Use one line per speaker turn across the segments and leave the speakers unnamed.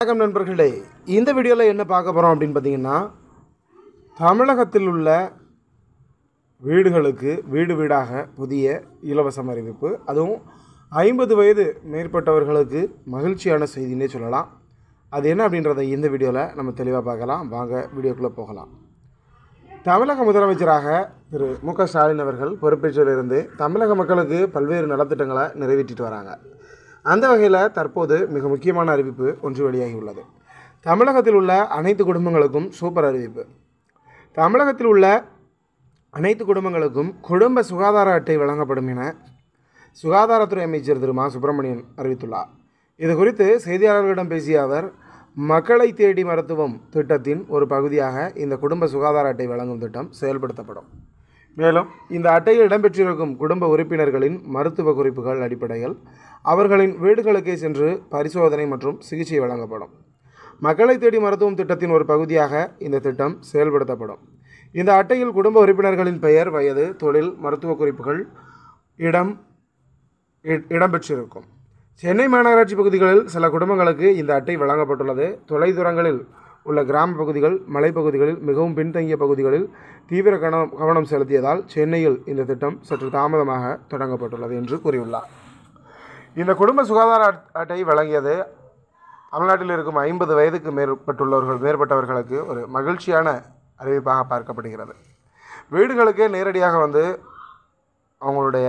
வணக்கம் நண்பர்களே இந்த வீடியோவில் என்ன பார்க்க போகிறோம் அப்படின்னு பார்த்தீங்கன்னா தமிழகத்தில் உள்ள வீடுகளுக்கு வீடு வீடாக புதிய இலவசம் அறிவிப்பு அதுவும் ஐம்பது வயது மேற்பட்டவர்களுக்கு மகிழ்ச்சியான செய்தின்னே சொல்லலாம் அது என்ன அப்படின்றத இந்த வீடியோவில் நம்ம தெளிவாக பார்க்கலாம் வாங்க வீடியோக்குள்ளே போகலாம் தமிழக முதலமைச்சராக திரு மு க ஸ்டாலின் அவர்கள் பொறுப்பேற்றிலிருந்து தமிழக மக்களுக்கு பல்வேறு நலத்திட்டங்களை நிறைவேற்றிட்டு வராங்க அந்த வகையில் தற்போது மிக முக்கியமான அறிவிப்பு ஒன்று வெளியாகியுள்ளது தமிழகத்தில் உள்ள அனைத்து குடும்பங்களுக்கும் சூப்பர் அறிவிப்பு தமிழகத்தில் உள்ள அனைத்து குடும்பங்களுக்கும் குடும்ப சுகாதார அட்டை வழங்கப்படும் என சுகாதாரத்துறை அமைச்சர் திரு மா சுப்பிரமணியன் அறிவித்துள்ளார் இது குறித்து செய்தியாளர்களிடம் பேசிய அவர் மக்களை தேடி மருத்துவம் திட்டத்தின் ஒரு பகுதியாக இந்த குடும்ப சுகாதார அட்டை வழங்கும் திட்டம் செயல்படுத்தப்படும் மேலும் இந்த அட்டையில் இடம்பெற்றிருக்கும் குடும்ப உறுப்பினர்களின் மருத்துவ குறிப்புகள் அடிப்படையில் அவர்களின் வீடுகளுக்கே சென்று பரிசோதனை மற்றும் சிகிச்சை வழங்கப்படும் மக்களை தேடி மருத்துவம் திட்டத்தின் ஒரு பகுதியாக இந்த திட்டம் செயல்படுத்தப்படும் இந்த அட்டையில் குடும்ப உறுப்பினர்களின் பெயர் வயது தொழில் மருத்துவ குறிப்புகள் இடம் இடம்பெற்றிருக்கும் சென்னை மாநகராட்சி பகுதிகளில் சில குடும்பங்களுக்கு இந்த அட்டை வழங்கப்பட்டுள்ளது தொலைதூரங்களில் உள்ள கிராம பகுதிகள் மலைப்பகுதிகளில் மிகவும் பின்தங்கிய பகுதிகளில் தீவிர கவனம் கவனம் செலுத்தியதால் சென்னையில் இந்த திட்டம் சற்று தாமதமாக தொடங்கப்பட்டுள்ளது என்று கூறியுள்ளார் இந்த குடும்ப சுகாதார அட்டை வழங்கியது தமிழ்நாட்டில் இருக்கும் ஐம்பது வயதுக்கு மேற்பட்டுள்ளவர்கள் மேற்பட்டவர்களுக்கு ஒரு மகிழ்ச்சியான அறிவிப்பாக பார்க்கப்படுகிறது வீடுகளுக்கே நேரடியாக வந்து அவங்களுடைய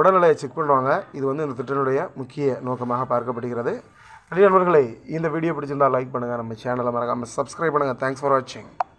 உடல்நிலையை செக் பண்ணுவாங்க இது வந்து இந்த திட்டத்தினுடைய முக்கிய நோக்கமாக பார்க்கப்படுகிறது நிறைய நண்பர்களை இந்த வீடியோ பிடிச்சிருந்தால் லைக் பண்ணுங்கள் நம்ம சேனலை மறக்காமல் சப்ஸ்கிரைப் பண்ணுங்கள் தேங்க்ஸ் ஃபார் வாட்சிங்